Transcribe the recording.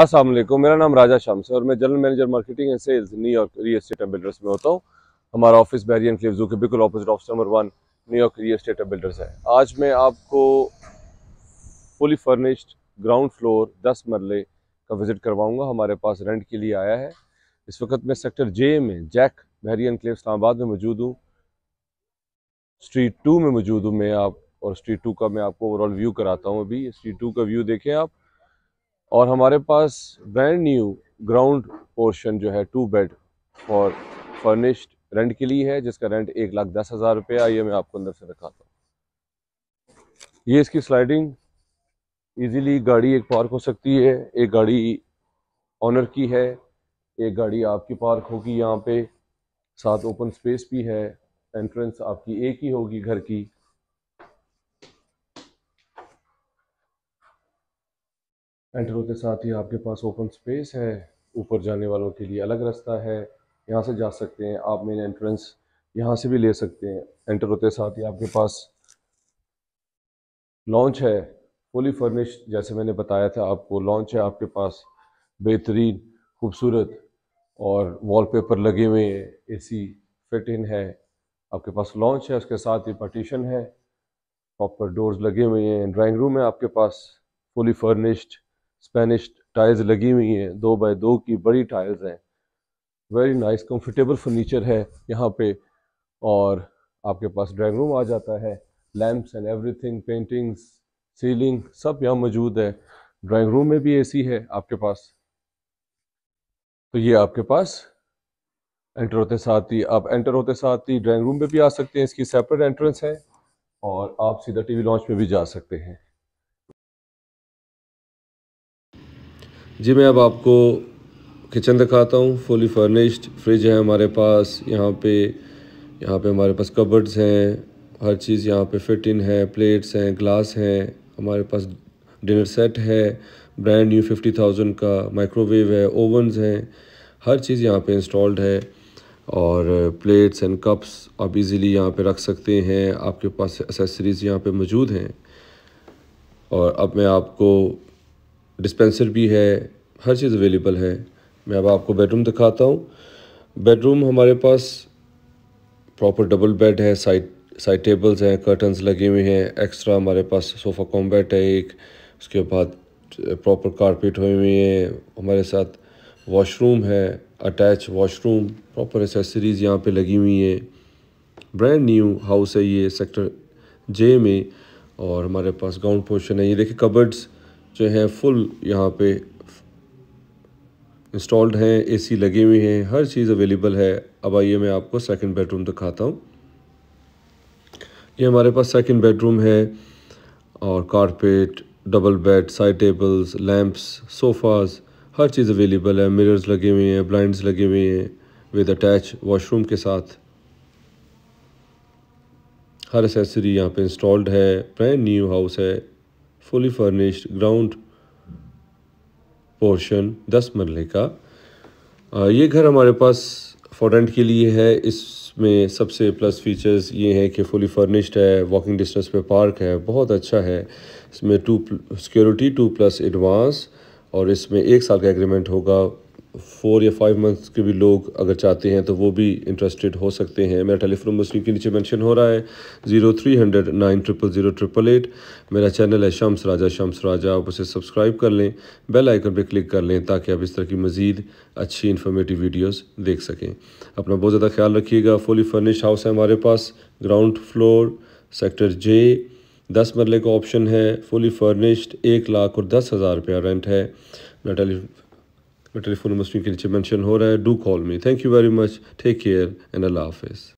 अस्सलाम वालेकुम मेरा नाम राजा शम्स है और मैं general manager marketing and sales New York real estate builders में होता हूँ हमारा ऑफिस बैरियन क्लिफ जू के बिल्कुल opposite office number one New York real estate builders है आज मैं आपको फुली फर्निश्ड ग्राउंड फ्लोर दस मरले का विज़िट करवाऊँगा हमारे पास रेंट के लिए आया है इस वक्त मैं सेक्टर जे में जैक बहरियन क्लेव इस्लामाबाद में मौजूद हूँ स्ट्रीट टू में मौजूद हूँ मैं आप और स्ट्रीट टू का मैं आपको ओवरऑल व्यू कराता हूँ अभी स्ट्रीट टू का व्यू देखें आप और हमारे पास ब्रांड न्यू ग्राउंड पोर्शन जो है two bed for furnished rent के लिए है जिसका रेंट एक लाख दस हज़ार रुपये आइए मैं आपको अंदर से दिखाता हूँ ये इसकी स्लाइडिंग इजीली गाड़ी एक पार्क हो सकती है एक गाड़ी ऑनर की है एक गाड़ी आपकी पार्क होगी यहाँ पे साथ ओपन स्पेस भी है एंट्रेंस आपकी एक ही होगी घर की एंटर होते साथ ही आपके पास ओपन स्पेस है ऊपर जाने वालों के लिए अलग रास्ता है यहाँ से जा सकते हैं आप मेन एंट्रेंस यहाँ से भी ले सकते हैं एंटर होते साथ ही आपके पास लॉन्च है फुली फर्निश जैसे मैंने बताया था आपको लॉन्च है आपके पास बेहतरीन खूबसूरत और वॉलपेपर लगे हुए हैं सी फिट इन है आपके पास लॉन्च है उसके साथ ही पार्टीशन है प्रॉपर डोर्स लगे हुए हैं ड्राइंग रूम है आपके पास फुली फर्निश्ड स्पेनिश टाइल्स लगी हुई हैं दो बाय दो की बड़ी टाइल्स हैं वेरी नाइस कंफर्टेबल फर्नीचर है यहाँ पे और आपके पास ड्राइंग रूम आ जाता है lamps and everything paintings ceiling सब यहाँ मौजूद है ड्राइंग रूम में भी एसी है आपके पास तो ये आपके पास एंटर होते साथ ही आप एंटर होते साथ ही ड्राइंग रूम में भी आ सकते हैं इसकी सेपरेट एंट्रेंस है और आप सीधा टीवी लॉन्च में भी जा सकते हैं जी मैं अब आपको किचन दिखाता हूँ फुली फर्निश्ड फ्रिज है हमारे पास यहाँ पे यहाँ पे हमारे पास कबर्ड्स हैं हर चीज़ यहाँ पे फिट इन है प्लेट्स हैं ग्लास हैं हमारे पास डिनर सेट है ब्रांड न्यू फिफ्टी थाउजेंड का माइक्रोवेव है ओवंस हैं हर चीज़ यहाँ पे इंस्टॉल्ड है और प्लेट्स एंड कप्स आप इजीली यहाँ पे रख सकते हैं आपके पास एसेसरीज़ यहाँ पे मौजूद हैं और अब मैं आपको डिस्पेंसर भी है हर चीज़ अवेलेबल है मैं अब आपको बेडरूम दिखाता हूँ बेडरूम हमारे पास प्रॉपर डबल बेड है साइड साइड टेबल्स हैं कर्टन्स लगे हुए हैं एक्स्ट्रा हमारे पास सोफ़ा कॉम्बैट है एक उसके बाद प्रॉपर कारपेट हुए हुए हैं हमारे साथ वॉशरूम है अटैच वॉशरूम प्रॉपर एसेसरीज़ यहाँ पे लगी हुई हैं ब्रांड न्यू हाउस है ये सेक्टर जे में और हमारे पास ग्राउंड पोर्शन है ये देखिए कबर्ड्स जो है फुल यहाँ पे इंस्टॉल्ड हैं एसी लगे हुए हैं हर चीज़ अवेलेबल है अब आइए मैं आपको सेकंड बेडरूम दिखाता हूँ ये हमारे पास सेकंड बेडरूम है और carpet double bed side tables lamps sofas हर चीज़ अवेलेबल है मिरर्स लगे हुए हैं ब्लाइंड्स लगे हुए हैं विद अटैच वॉशरूम के साथ हर एसेसरी यहाँ पे इंस्टॉल्ड है ब्रैंड न्यू हाउस है फुली फर्निश्ड ग्राउंड पोर्शन दस मरले का ये घर हमारे पास फॉरेंट के लिए है इसमें सबसे प्लस फीचर्स ये हैं कि फुली फर्निश्ड है वॉकिंग डिस्टेंस पे पार्क है बहुत अच्छा है इसमें two security two plus advance और इसमें एक साल का एग्रीमेंट होगा फ़ोर या फाइव मंथ्स के भी लोग अगर चाहते हैं तो वो भी इंटरेस्टेड हो सकते हैं मेरा टेलीफोन स्क्रीन के नीचे मेंशन हो रहा है zero three hundred nine triple zero triple eight मेरा चैनल है शम्स राजा शम्स राजा आप उसे सब्सक्राइब कर लें बेल आइकन पर क्लिक कर लें ताकि आप इस तरह की मज़ीद अच्छी इन्फॉर्मेटिव वीडियोज़ देख सकें अपना बहुत ज़्यादा ख्याल रखिएगा फुली फर्निश हाउस है हमारे पास ग्राउंड फ्लोर सेक्टर जे दस मरले का ऑप्शन है फुली फर्निश्ड एक लाख और दस हज़ार रुपया रेंट है मेरा टेली मैं टेलीफोन नंबर स्क्रीन के नीचे मेंशन हो रहा है do call me thank you very much take care and अल्लाह हाफिज़